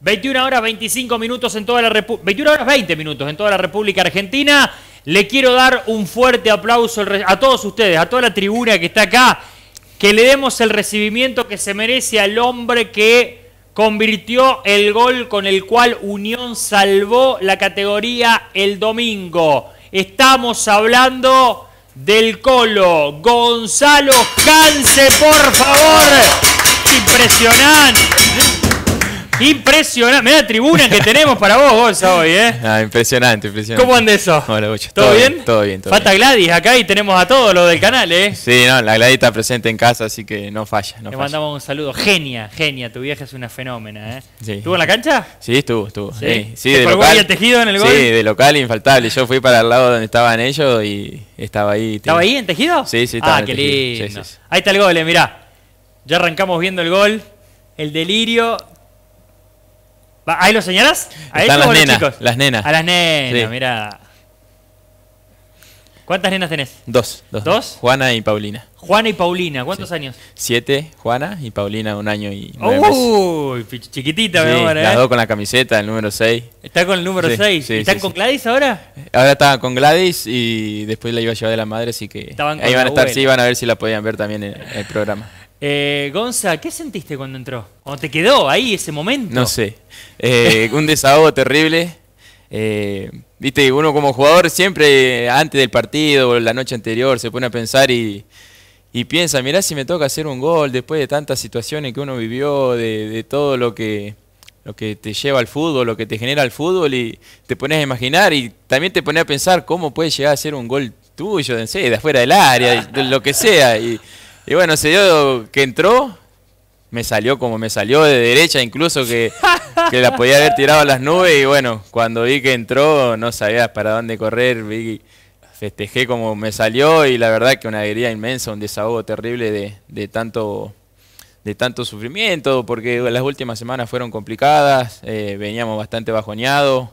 21 horas 25 minutos en toda la 21 horas 20 minutos en toda la República Argentina. Le quiero dar un fuerte aplauso a todos ustedes, a toda la tribuna que está acá, que le demos el recibimiento que se merece al hombre que convirtió el gol con el cual Unión salvó la categoría el domingo. Estamos hablando del Colo, Gonzalo Canse, por favor impresionante. Impresionante. Mira tribuna que tenemos para vos, hoy, ¿eh? Ah, impresionante, impresionante. ¿Cómo andes, eso? ¿Todo, bien? Todo bien, todo Falta Gladys acá y tenemos a todos los del canal, ¿eh? Sí, no, la Gladys está presente en casa, así que no falla. No mandamos un saludo. Genia, genia. Tu viaje es una fenómena, ¿eh? ¿Estuvo en la cancha? Sí, estuvo, estuvo. Sí, sí de local. El tejido en el gol? Sí, de local infaltable. Yo fui para el lado donde estaban ellos y estaba ahí. ¿Estaba ahí en tejido? Sí, sí, estaba. Ah, qué lindo. Ahí está el gol, eh, mirá. Ya arrancamos viendo el gol, el delirio. ¿Ahí lo señalas? ¿A Están las nenas, las nenas. A las nenas, ¿Cuántas nenas tenés? Dos, dos. Juana y Paulina. Juana y Paulina, ¿cuántos años? Siete, Juana y Paulina, un año y nueve Uy, chiquitita, mi las ¿eh? dos con la camiseta, el número seis. Está con el número seis. ¿Están con Gladys ahora? Ahora estaban con Gladys y después la iba a llevar de la madre, así que Estaban con ahí van a estar, sí, van a ver si la podían ver también en el programa. Eh, Gonza, ¿qué sentiste cuando entró? ¿O te quedó ahí ese momento? No sé. Eh, un desahogo terrible. Eh, viste, uno como jugador siempre antes del partido o la noche anterior se pone a pensar y, piensa, mirá si me toca hacer un gol después de tantas situaciones que uno vivió, de, todo lo que, lo que te lleva al fútbol, lo que te genera el fútbol y te pones a imaginar y también te pones a pensar cómo puede llegar a ser un gol tuyo, de, de afuera del área, de lo que sea. Y, y bueno, se dio que entró, me salió como me salió de derecha, incluso que, la podía haber tirado a las nubes. Y bueno, cuando vi que entró, no sabía para dónde correr. Vi, festejé como me salió y la verdad que una alegría inmensa, un desahogo terrible de, de tanto de tanto sufrimiento, porque las últimas semanas fueron complicadas, eh, veníamos bastante bajoneados,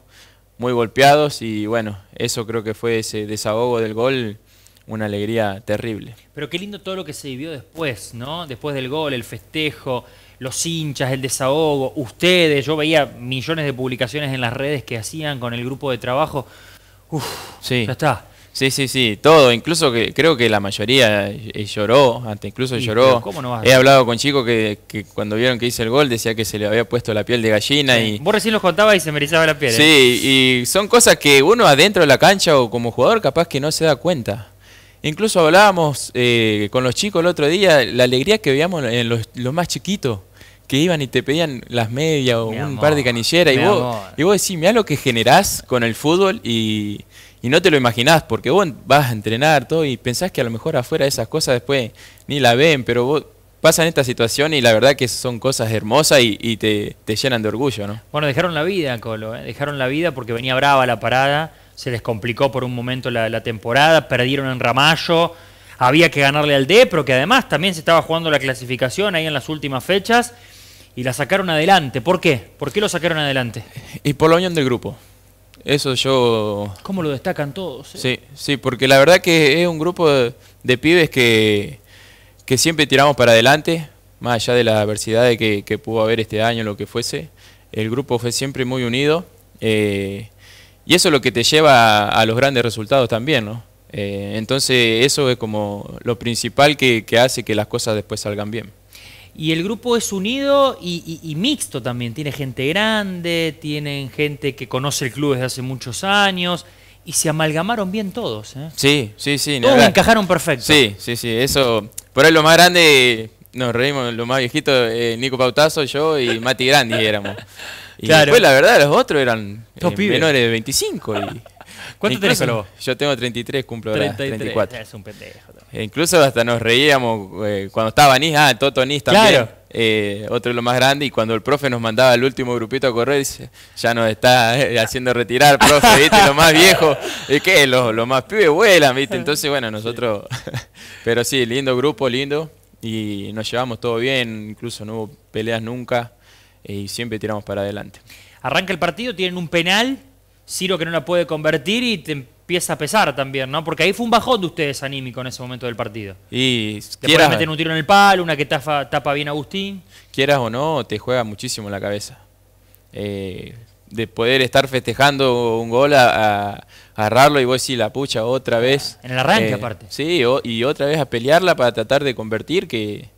muy golpeados y bueno, eso creo que fue ese desahogo del gol una alegría terrible. Pero qué lindo todo lo que se vivió después, ¿no? Después del gol, el festejo, los hinchas, el desahogo, ustedes. Yo veía millones de publicaciones en las redes que hacían con el grupo de trabajo. Uf, sí. ya está. Sí, sí, sí, todo. Incluso que creo que la mayoría eh, eh, lloró, antes incluso lloró. ¿cómo no vas He hablado con chicos que, que, cuando vieron que hice el gol decía que se le había puesto la piel de gallina. y Vos recién los contabas y se me la piel. ¿eh? Sí, y son cosas que uno adentro de la cancha o como jugador capaz que no se da cuenta. Incluso hablábamos eh, con los chicos el otro día, la alegría que veíamos en los, más chiquitos, que iban y te pedían las medias o un par de canilleras. Y vos, y vos decís, mira lo que generás con el fútbol y, y no te lo imaginás, porque vos vas a entrenar todo y pensás que a lo mejor afuera esas cosas después ni la ven, pero vos pasan esta situación y la verdad que son cosas hermosas y, te, te, llenan de orgullo, ¿no? Bueno, dejaron la vida, Colo, ¿eh? dejaron la vida porque venía brava la parada, se les complicó por un momento la, temporada, perdieron en Ramallo, había que ganarle al D, pero que además también se estaba jugando la clasificación ahí en las últimas fechas y la sacaron adelante. ¿Por qué? ¿Por qué lo sacaron adelante? Y por la unión del grupo. Eso yo... ¿Cómo lo destacan todos? Eh? Sí, sí, porque la verdad que es un grupo de pibes que que siempre tiramos para adelante, más allá de las adversidades que, que pudo haber este año, lo que fuese. El grupo fue siempre muy unido eh, y eso es lo que te lleva a, los grandes resultados también, ¿no? Eh, entonces eso es como lo principal que, hace que las cosas después salgan bien. Y el grupo es unido y, y, mixto también. Tiene gente grande, tienen gente que conoce el club desde hace muchos años y se amalgamaron bien todos. ¿eh? Sí, sí, sí. Todos encajaron perfecto. Sí, sí, sí. Eso, por ahí lo más grande, nos reímos, lo más viejito, eh, Nico Pautazo, yo y Mati Grandi éramos. Y después, la verdad, los otros eran eh, menores de 25. Y, ¿Cuánto tenés vos? Yo tengo 33, cumplo 34. Es un pendejo. E incluso hasta nos reíamos eh, cuando estaba Nis, ah, Toto Nis también. Claro. Eh, otro de los más grande y cuando el profe nos mandaba el último grupito a correr, dice, ya nos está eh, haciendo retirar, profe, ¿viste? Lo más viejo, es que los, más pibes vuelan, ¿viste? Entonces, bueno, nosotros, pero sí, lindo grupo, lindo, y nos llevamos todo bien, incluso no hubo peleas nunca, y siempre tiramos para adelante. Arranca el partido, tienen un penal, Ciro que no la puede convertir y te empieza a pesar también, ¿no? Porque ahí fue un bajón de ustedes anímico en ese momento del partido. Y te quieras, meter un tiro en el palo, una que tapa, tapa bien Agustín. Quieras o no, te juega muchísimo en la cabeza. Eh, de poder estar festejando un gol a, agarrarlo y vos sí la pucha otra ah, vez. En el arranque eh, aparte. Sí, y otra vez a pelearla para tratar de convertir que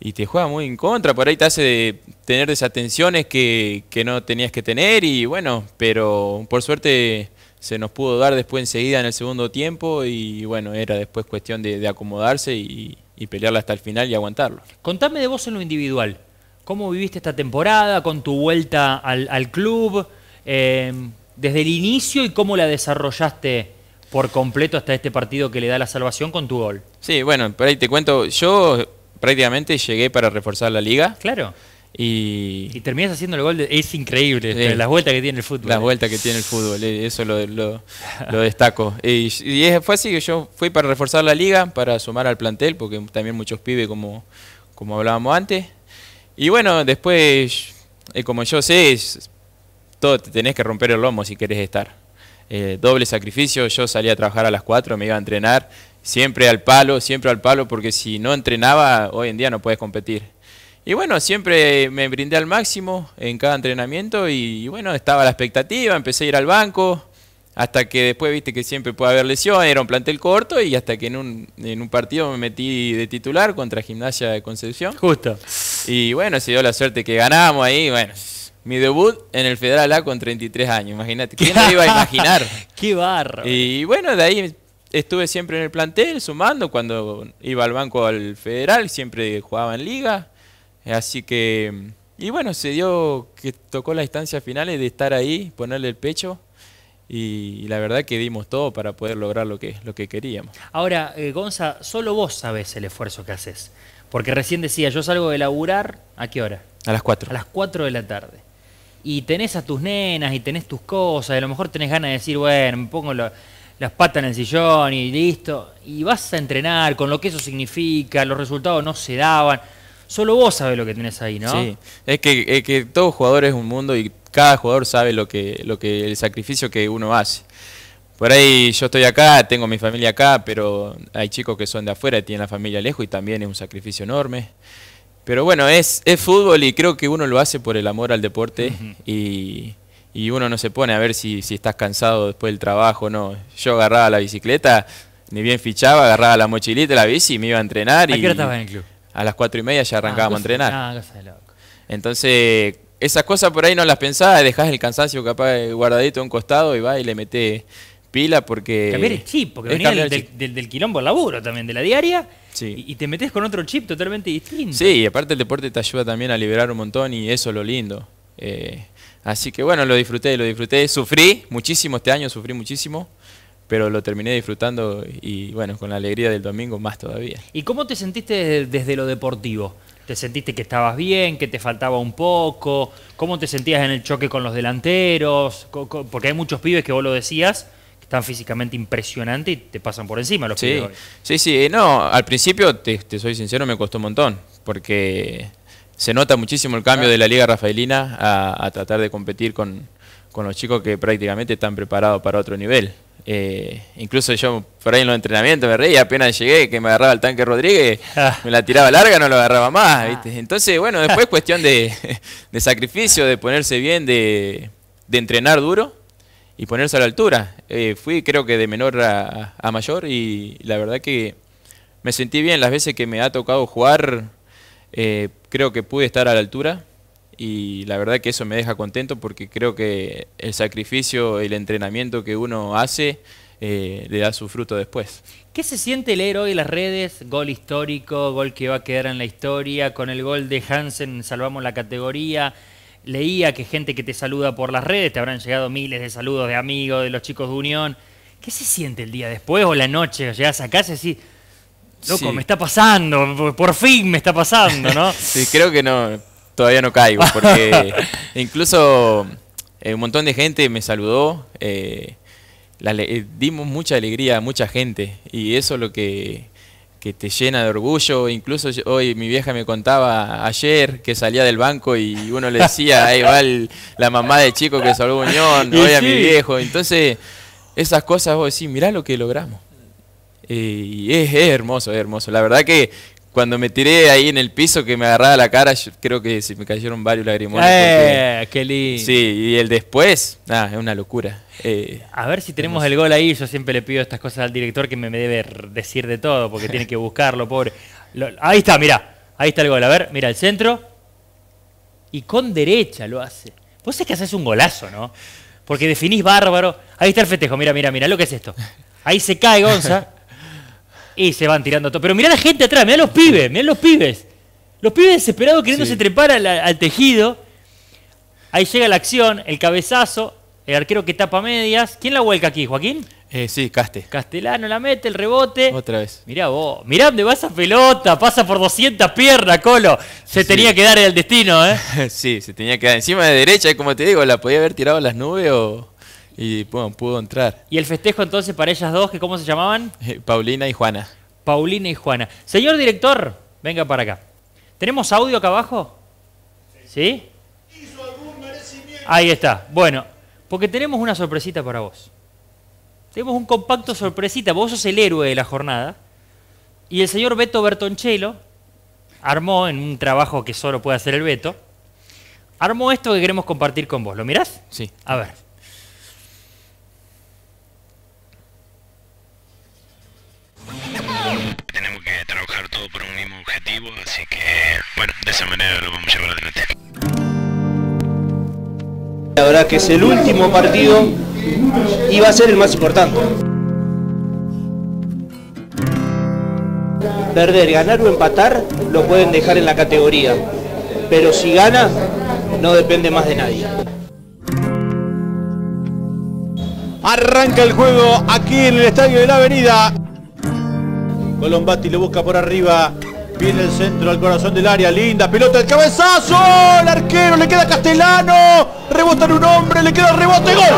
y te juega muy en contra, por ahí te hace tener desatenciones que no tenías que tener y bueno, pero por suerte se nos pudo dar después enseguida en el segundo tiempo y bueno, era después cuestión de, acomodarse y, pelearla hasta el final y aguantarlo. Contame de vos en lo individual, ¿cómo viviste esta temporada con tu vuelta al, club em, desde el inicio y cómo la desarrollaste por completo hasta este partido que le da la salvación con tu gol? Sí, bueno, por ahí te cuento, yo prácticamente llegué para reforzar la liga. Claro. Y, y terminas haciendo el gol. es increíble la las vueltas que tiene el fútbol. Las eh. vuelta vueltas que tiene el fútbol, eh, eso lo, destaco. Y, fue así que yo fui para reforzar la liga, para sumar al plantel, porque también muchos pibes, como, como hablábamos antes. Y bueno, después, eh, como yo sé, todo te tenés que romper el lomo si querés estar. doble sacrificio, yo salía a trabajar a las 4, me iba a entrenar, siempre al palo, siempre al palo, porque si no entrenaba, hoy en día no puedes competir. Y bueno, siempre me brindé al máximo en cada entrenamiento y, bueno, estaba la expectativa, empecé a ir al banco, hasta que después viste que siempre puede haber lesión, era un plantel corto y hasta que en un, en un partido me metí de titular contra Gimnasia de Concepción. Justo. Y bueno, se dio la suerte que ganamos ahí, bueno. Mi debut en el Federal A con 33 años, imagínate. ¿Quién lo iba a imaginar? ¡Qué barro! Y bueno, de ahí estuve siempre en el plantel, sumando. Cuando iba al banco al Federal, siempre jugaba en Liga Así que, y bueno, se dio que tocó la instancias final de estar ahí, ponerle el pecho. Y, la verdad que dimos todo para poder lograr lo que, lo que queríamos. Ahora, eh, Gonza, solo vos sabés el esfuerzo que haces. Porque recién decía, yo salgo de laburar, ¿a qué hora? A las 4. A las 4 de la tarde. Y tenés a tus nenas y tenés tus cosas, y a lo mejor tenés ganas de decir, bueno, me pongo las patas en el sillón y listo. Y vas a entrenar con lo que eso significa, los resultados no se daban solo vos sabés lo que tenés ahí, ¿no? Sí, es que, que todo jugador es un mundo y cada jugador sabe lo que, lo que, el sacrificio que uno hace. Por ahí yo estoy acá, tengo mi familia acá, pero hay chicos que son de afuera y tienen la familia lejos y también es un sacrificio enorme. Pero bueno, es, es fútbol y creo que uno lo hace por el amor al deporte y, uno no se pone a ver si, estás cansado después del trabajo, no. Yo agarraba la bicicleta, ni bien fichaba, agarraba la mochilita, la bici y me iba a entrenar. ¿A y, qué hora en el club? a las cuatro y media ya ah, arrancábamos a entrenar. Ah, Entonces, esas cosas por ahí no las pensás, dejás el cansancio capaz guardadito a un costado y va y le metes pila porque... también el chip, porque venía del, del, quilombo laburo también, de la diaria, y, te metes con otro chip totalmente distinto. Sí, y aparte el deporte te ayuda también a liberar un montón y eso es lo lindo. Eh, así que bueno, lo disfruté, lo disfruté, sufrí muchísimo este año, sufrí muchísimo pero lo terminé disfrutando y bueno, con la alegría del domingo más todavía. ¿Y cómo te sentiste desde, lo deportivo? ¿Te sentiste que estabas bien, que te faltaba un poco? ¿Cómo te sentías en el choque con los delanteros? Porque hay muchos pibes que vos lo decías, que están físicamente impresionantes y te pasan por encima los sí, pibes. Sí, sí, eh, no, al principio, te, soy sincero, me costó un montón, porque se nota muchísimo el cambio de la Liga Rafaelina a, tratar de competir con, con los chicos que prácticamente están preparados para otro nivel. Eh, incluso yo por ahí en los entrenamientos me reía, apenas llegué que me agarraba el tanque Rodríguez, ah. me la tiraba larga, no lo agarraba más. Ah. ¿viste? Entonces, bueno, después cuestión de, sacrificio, de ponerse bien, de, entrenar duro y ponerse a la altura. Eh, fui creo que de menor a, mayor y la verdad que me sentí bien las veces que me ha tocado jugar, eh, creo que pude estar a la altura y la verdad que eso me deja contento porque creo que el sacrificio, el entrenamiento que uno hace eh, le da su fruto después. ¿Qué se siente leer hoy las redes? Gol histórico, gol que va a quedar en la historia, con el gol de Hansen salvamos la categoría. Leía que gente que te saluda por las redes, te habrán llegado miles de saludos de amigos, de los chicos de Unión. ¿Qué se siente el día después o la noche? Llegas a casa y decís, loco, me está pasando, por fin me está pasando, ¿no? sí, creo que no todavía no caigo, porque incluso eh, un montón de gente me saludó, eh, eh, dimos mucha alegría a mucha gente y eso es lo que, te llena de orgullo. Incluso hoy mi vieja me contaba ayer que salía del banco y uno le decía, ahí va la mamá del chico que salvó Unión, hoy a mi viejo. Entonces, esas cosas vos decís, mirá lo que logramos. y es, hermoso, es hermoso. La verdad que, cuando me tiré ahí en el piso que me agarraba la cara, creo que se me cayeron varios lagrimones. ¡Eh! ¡Qué lindo! Sí, y el después, nada, es una locura. Eh, a ver si tenemos el gol ahí. Yo siempre le pido estas cosas al director que me, debe decir de todo, porque tiene que buscarlo, pobre. ahí está, mira, Ahí está el gol. A ver, mira el centro. Y con derecha lo hace. Vos es que haces un golazo, ¿no? Porque definís bárbaro. Ahí está el festejo. Mira, mira, mira lo que es esto. Ahí se cae Gonza. Y se van tirando todo. Pero mirá la gente atrás, mirá los pibes, mirá los pibes. Los pibes desesperados queriéndose se trepar al, tejido. Ahí llega la acción, el cabezazo, el arquero que tapa medias. ¿Quién la vuelca aquí, Joaquín? Eh, sí, Caste. Castellano la mete, el rebote. Otra vez. Mirá vos, mirá dónde va esa pelota, pasa por 200 piernas, Colo. Se tenía que dar el destino, ¿eh? sí, se tenía que dar. Encima de derecha, como te digo, la podía haber tirado a las nubes o y pudo entrar. ¿Y el festejo entonces para ellas dos, que cómo se llamaban? Eh, Paulina y Juana. Paulina y Juana. Señor director, venga para acá. ¿Tenemos audio acá abajo? ¿Sí? ¿Hizo Ahí está. Bueno, porque tenemos una sorpresita para vos. Tenemos un compacto sorpresita. Vos sos el héroe de la jornada. Y el señor Beto Bertonchelo armó, en un trabajo que solo puede hacer el Beto, armó esto que queremos compartir con vos. ¿Lo mirás? Sí. A ver. lo vamos a La que es el último partido y va a ser el más importante. Perder, ganar o empatar lo pueden dejar en la categoría, pero si gana no depende más de nadie. Arranca el juego aquí en el Estadio de la Avenida. Colombati lo busca por arriba. Viene el centro al corazón del área, linda pelota, el cabezazo, el arquero, le queda Castellano, rebota en un hombre, le queda el rebote, gol. ¡Gol!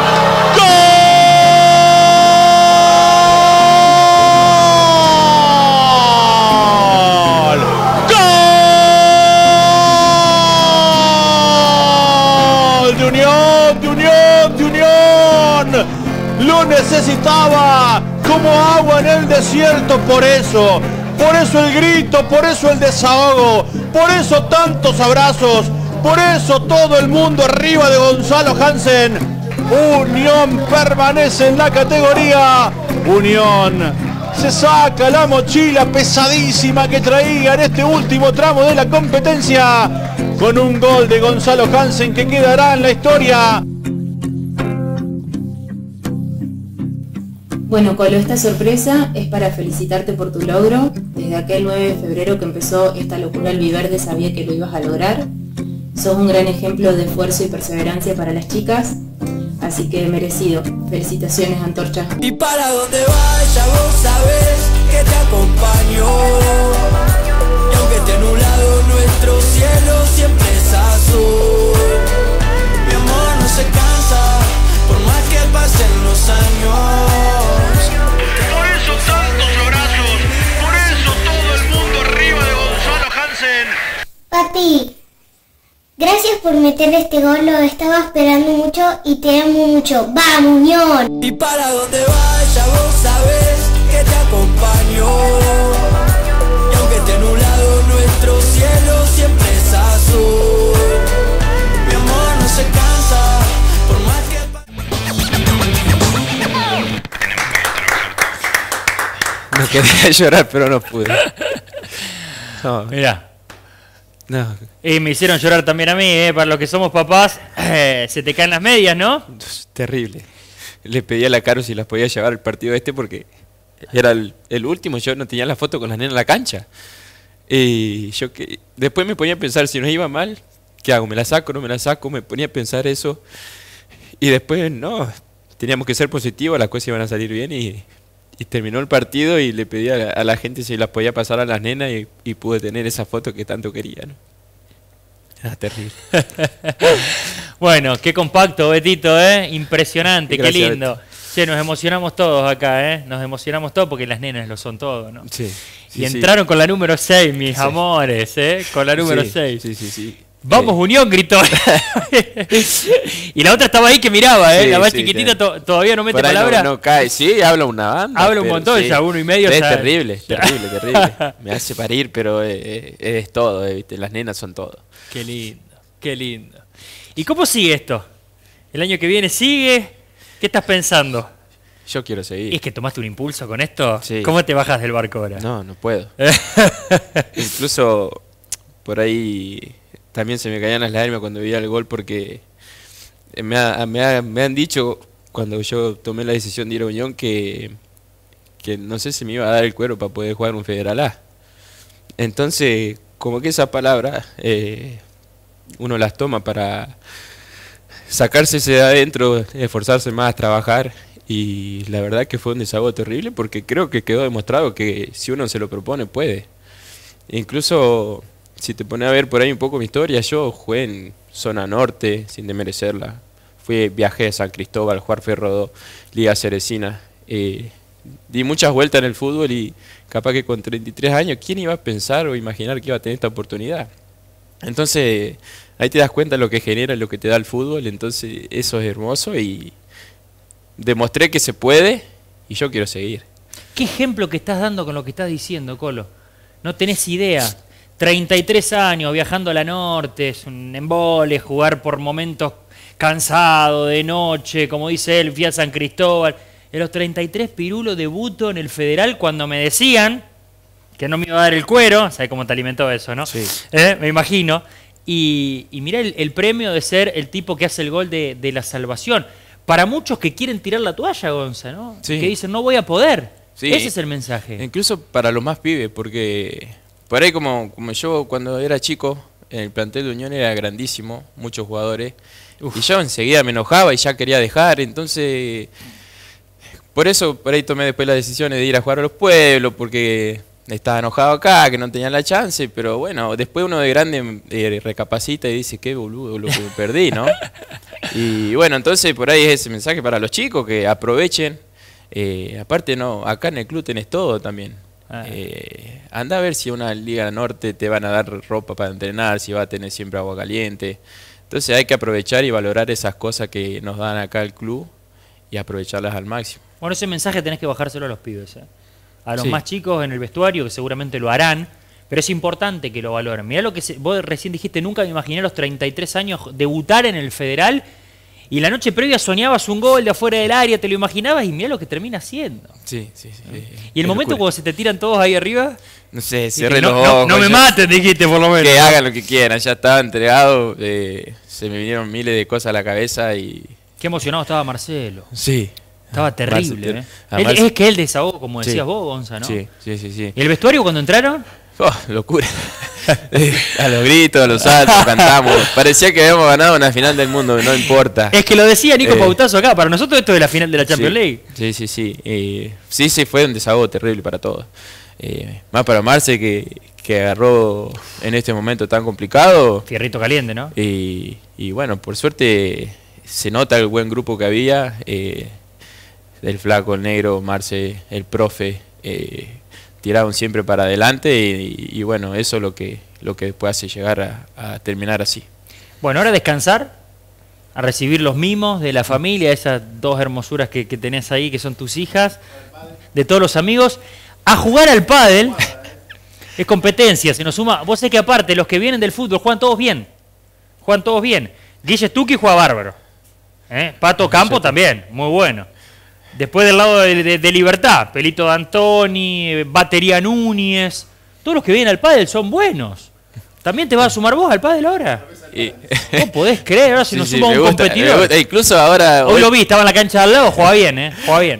¡Gol! lo necesitaba como agua en el desierto. Por eso por eso el grito, por eso el desahogo, por eso tantos abrazos, por eso todo el mundo arriba de Gonzalo Hansen. Unión permanece en la categoría. Unión se saca la mochila pesadísima que traía en este último tramo de la competencia con un gol de Gonzalo Hansen que quedará en la historia. Bueno, Colo, esta sorpresa es para felicitarte por tu logro desde aquel 9 de febrero que empezó esta locura Viverde sabía que lo ibas a lograr. Sos un gran ejemplo de esfuerzo y perseverancia para las chicas, así que merecido. Felicitaciones, Antorcha. Y para vaya que te por meter este gol, lo estaba esperando mucho y te amo mucho. ¡Va, Y para donde vaya vos sabés que te acompaño. Y aunque un lado nuestro cielo siempre es azul. Mi amor no se cansa, por más que... No quería llorar, pero no pude. Mira. Y me hicieron llorar también a mí, ¿eh? para los que somos papás, eh, se te caen las medias, ¿no? Terrible. Le pedí a la Caro si las podía llevar al partido este porque era el, el, último, yo no tenía la foto con las nenas en la cancha. Y yo que después me ponía a pensar, si nos iba mal, ¿qué hago? ¿Me la saco? ¿No me la saco? Me ponía a pensar eso. Y después, no, teníamos que ser positivos, las cosas iban a salir bien y y terminó el partido y le pedí a la, gente si las podía pasar a las nenas y, pude tener esa foto que tanto quería. ¿no? Ah, terrible. bueno, qué compacto, Betito, ¿eh? Impresionante, qué lindo. Sí, nos emocionamos todos acá, ¿eh? Nos emocionamos todos porque las nenas lo son todo, ¿no? Sí. y entraron con la número 6, mis amores, ¿eh? Con la número 6. Sí, sí, sí. Vamos Unión, gritó. y la otra estaba ahí que miraba, ¿eh? la más chiquitita todavía no mete palabra. No, no, cae, sí, habla una banda. Habla un montón, ya uno y medio. Es terrible, terrible, terrible. Me hace parir, pero eh, eh, es todo, eh, ¿viste? las nenas son todo. Qué lindo, qué lindo. ¿Y cómo sigue esto? ¿El año que viene sigue? ¿Qué estás pensando? Yo quiero seguir. es que tomaste un impulso con esto? ¿Cómo te bajas del barco ahora? No, no puedo. Incluso por ahí también se me caían las lágrimas cuando vi el gol porque eh, me, han dicho cuando yo tomé la decisión de ir a Unión que, no sé si me iba a dar el cuero para poder jugar un Federal A. Entonces, como que esas palabras eh, uno las toma para sacarse ese adentro, esforzarse más, trabajar. Y la verdad que fue un desagüe terrible porque creo que quedó demostrado que si uno se lo propone puede. Incluso si te pones a ver por ahí un poco mi historia, yo jugué en zona norte, sin demerecerla. Fui viajé a San Cristóbal, jugué Ferrodó, Liga Cerecina. Eh, di muchas vueltas en el fútbol y capaz que con 33 años, ¿quién iba a pensar o imaginar que iba a tener esta oportunidad? Entonces, ahí te das cuenta de lo que genera, lo que te da el fútbol, entonces eso es hermoso y demostré que se puede y yo quiero seguir. ¿Qué ejemplo que estás dando con lo que estás diciendo, Colo? No tenés idea 33 años viajando a la norte, en un jugar por momentos cansado, de noche, como dice él, fui San Cristóbal. En los 33 Pirulo debuto en el Federal cuando me decían que no me iba a dar el cuero, ¿sabes cómo te alimentó eso, no? Sí. Eh, me imagino. Y, mira el, premio de ser el tipo que hace el gol de, la salvación. Para muchos que quieren tirar la toalla, Gonza, ¿no? Sí. Que dicen, no voy a poder. Sí. Ese es el mensaje. Incluso para los más pibes, porque por ahí como, como yo cuando era chico, el plantel de Unión era grandísimo, muchos jugadores, y yo enseguida me enojaba y ya quería dejar, entonces... Por eso por ahí tomé después la decisión de ir a jugar a los pueblos, porque estaba enojado acá, que no tenía la chance, pero bueno, después uno de grande eh, recapacita y dice, qué boludo lo perdí, ¿no? y bueno, entonces por ahí es ese mensaje para los chicos, que aprovechen. Eh, aparte, no acá en el club tenés todo también. Ah. Eh, anda a ver si una liga norte te van a dar ropa para entrenar, si va a tener siempre agua caliente. Entonces hay que aprovechar y valorar esas cosas que nos dan acá el club y aprovecharlas al máximo. Bueno, ese mensaje tenés que bajárselo a los pibes. ¿eh? A los más chicos en el vestuario, que seguramente lo harán, pero es importante que lo valoren. Mirá lo que vos recién dijiste, nunca me imaginé a los 33 años debutar en el federal y la noche previa soñabas un gol de afuera del área, te lo imaginabas y mira lo que termina siendo. Sí, sí, sí. y el momento cuando se te tiran todos ahí arriba. No sé, cierre los no, me maten, dijiste por lo menos. Que hagan lo que quieran, ya estaba entregado. Eh, se me vinieron miles de cosas a la cabeza y. Qué emocionado estaba Marcelo. Sí. Estaba terrible. ¿eh? es que él desahogó, como decías vos, Gonza, ¿no? sí, sí, sí. ¿Y el vestuario cuando entraron? Oh, locura. Eh, a los gritos, a los saltos, cantamos. Parecía que habíamos ganado una final del mundo, no importa. Es que lo decía Nico eh. Pautazo acá, para nosotros esto es la final de la Champions League. Sí, sí, sí. Eh, sí, sí, fue un desahogo terrible para todos. más para Marce que, agarró en este momento tan complicado. Fierrito caliente, ¿no? Y, y bueno, por suerte se nota el buen grupo que había. el flaco, el negro, Marce, el profe tiraron siempre para adelante y, bueno, eso es lo que, lo que después hace llegar a, terminar así. Bueno, ahora descansar, a recibir los mimos de la familia, esas dos hermosuras que, tenés ahí, que son tus hijas, de todos los amigos, a jugar al pádel. Es competencia, se nos suma. Vos sé que aparte, los que vienen del fútbol juegan todos bien. Juegan todos bien. Guille que juega bárbaro. ¿Eh? Pato Campo también, muy bueno. Después del lado de, Libertad, Pelito D'Antoni, Batería Núñez, todos los que vienen al pádel son buenos. ¿También te vas a sumar vos al pádel ahora? No podés creer, ahora si nos suma un competidor. incluso ahora... Hoy, lo vi, estaba en la cancha de al lado, juega bien, ¿eh?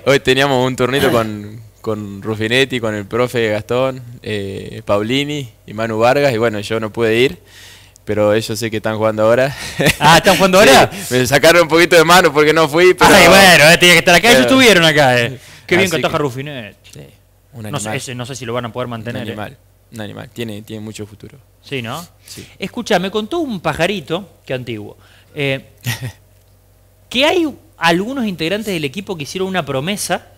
Hoy teníamos un turnito con, con Ruffinetti, con el profe Gastón, eh, Paulini y Manu Vargas, y bueno, yo no pude ir pero ellos sé que están jugando ahora. Ah, ¿están jugando ahora? me sacaron un poquito de mano porque no fui, Ay, bueno, eh, tenía que estar acá, ellos estuvieron acá. Eh. Qué bien que ataja Rufinet. Eh. Sí, No sé, si lo van a poder mantener. Un eh. animal, un animal, tiene, tiene mucho futuro. Sí, ¿no? Sí. Escucha, me contó un pajarito, que antiguo, que hay algunos integrantes del equipo que hicieron una promesa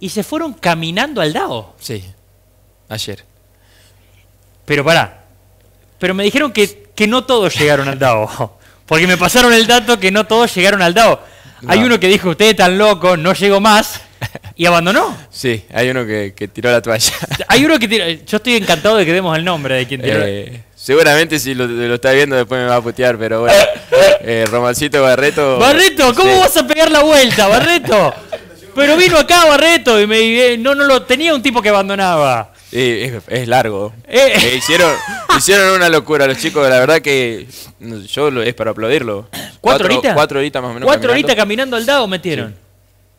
y se fueron caminando al DAO. Sí, ayer. Pero pará, pero me dijeron que, que no todos llegaron al DAO. Porque me pasaron el dato que no todos llegaron al DAO. Hay uno que dijo, usted tan loco, no llegó más, y abandonó. Sí, hay uno que, que tiró la toalla. Hay uno que tiró, yo estoy encantado de que demos el nombre de quien tiró. Eh, seguramente si lo, está viendo después me va a putear, pero bueno. Eh, Romancito Barreto. Barreto, ¿cómo vas a pegar la vuelta, Barreto? Pero vino acá Barreto y me eh, no, no lo tenía un tipo que abandonaba es, largo. Eh. Eh, hicieron, hicieron una locura los chicos, la verdad que yo es para aplaudirlo. ¿Cuatro, horitas? Cuatro horitas más o menos. ¿Cuatro horitas caminando al dado metieron?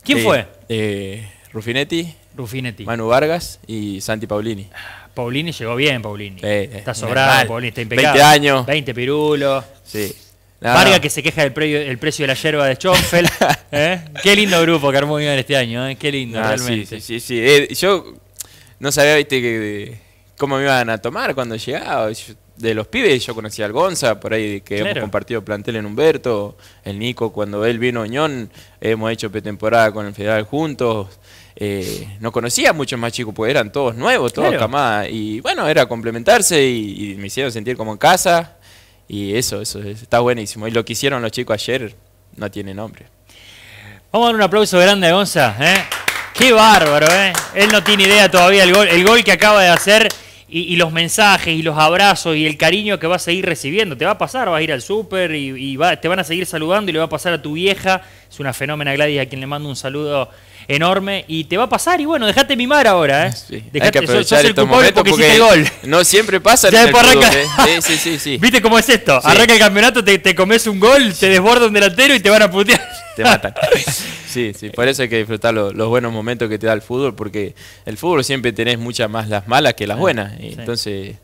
¿Quién fue? Eh, Rufinetti. Rufinetti. Manu Vargas y Santi Paulini. Paulini llegó bien, Paulini. está sobrado, Paulini está impecable. 20 años. 20 pirulos. Sí. Vargas que se queja del precio, el precio de la hierba de Schoenfeld. Qué lindo grupo que armó bien este año, qué lindo, ah, realmente. sí, sí. sí. yo no sabía, viste, cómo me iban a tomar cuando llegaba. de los pibes, yo conocía al Gonza, por ahí que hemos compartido plantel en Humberto, el Nico, cuando él vino a Oñón, hemos hecho pretemporada con el Federal juntos. Eh, no conocía a muchos más chicos, porque eran todos nuevos, todos claro. camadas. Y bueno, era complementarse y, me hicieron sentir como en casa. Y eso, eso está buenísimo. Y lo que hicieron los chicos ayer no tiene nombre. Vamos a dar un aplauso grande a Gonza. ¿eh? Qué bárbaro, ¿eh? Él no tiene idea todavía el gol, el gol que acaba de hacer y, los mensajes y los abrazos y el cariño que va a seguir recibiendo. Te va a pasar, vas a ir al súper y, te van a seguir saludando y le va a pasar a tu vieja. Es una fenómena Gladys a quien le mando un saludo enorme y te va a pasar y bueno, dejate mimar ahora, ¿eh? que sos, el porque, gol. No siempre pasa en el ¿eh? sí, sí, sí, ¿Viste cómo es esto? Arranca el campeonato, te, te comes un gol, te desborda un delantero y te van a putear. Te matan. Sí, sí, por eso hay que disfrutar los buenos momentos que te da el fútbol, porque el fútbol siempre tenés muchas más las malas que las buenas. Y Entonces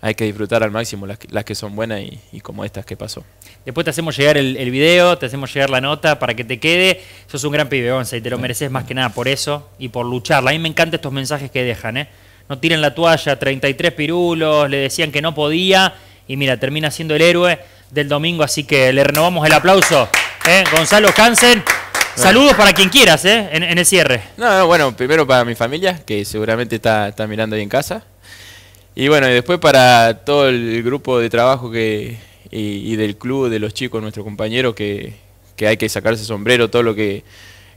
hay que disfrutar al máximo las, que son buenas y, como estas que pasó. Después te hacemos llegar el, video, te hacemos llegar la nota para que te quede. Sos un gran pibe, Gonza, y te lo mereces más que nada por eso y por lucharla. A mí me encantan estos mensajes que dejan, ¿eh? No tiren la toalla, 33 pirulos, le decían que no podía y mira, termina siendo el héroe del domingo, así que le renovamos el aplauso. ¿eh? Gonzalo Hansen. Saludos para quien quieras, ¿eh? En, el cierre. No, bueno, primero para mi familia, que seguramente está, mirando ahí en casa. Y bueno, y después para todo el grupo de trabajo que y, del club, de los chicos, nuestros compañeros, que, hay que sacarse sombrero, todo lo que,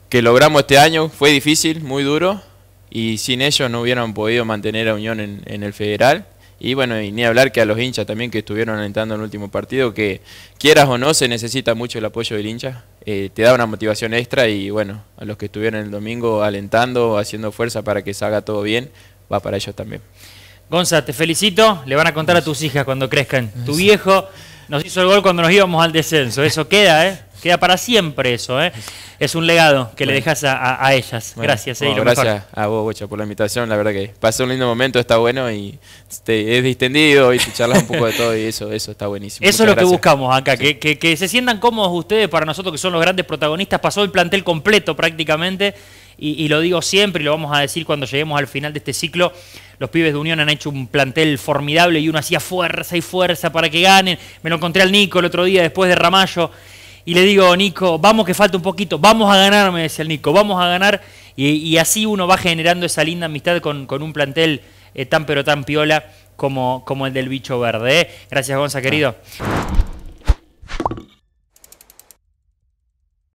logramos este año. Fue difícil, muy duro, y sin ellos no hubieran podido mantener a Unión en el federal. Y bueno, y ni hablar que a los hinchas también que estuvieron alentando en el último partido, que quieras o no, se necesita mucho el apoyo del hincha. Eh, te da una motivación extra y bueno, a los que estuvieron el domingo alentando, haciendo fuerza para que salga todo bien, va para ellos también. Gonza, te felicito. Le van a contar a tus hijas cuando crezcan. Tu viejo nos hizo el gol cuando nos íbamos al descenso. Eso queda, ¿eh? Queda para siempre eso, ¿eh? Es un legado que le dejas a, ellas. gracias, Gracias a vos, Bocha, por la invitación. La verdad que pasó un lindo momento, está bueno y es distendido y te charlas un poco de todo y eso, eso está buenísimo. Eso es lo que buscamos acá, que, se sientan cómodos ustedes para nosotros que son los grandes protagonistas. Pasó el plantel completo prácticamente. Y, y, lo digo siempre y lo vamos a decir cuando lleguemos al final de este ciclo, los pibes de Unión han hecho un plantel formidable y uno hacía fuerza y fuerza para que ganen. Me lo encontré al Nico el otro día después de Ramallo y le digo, Nico, vamos que falta un poquito, vamos a ganar, me decía el Nico, vamos a ganar. Y, así uno va generando esa linda amistad con, con un plantel eh, tan pero tan piola como, como el del bicho verde. ¿eh? Gracias, Gonza, querido.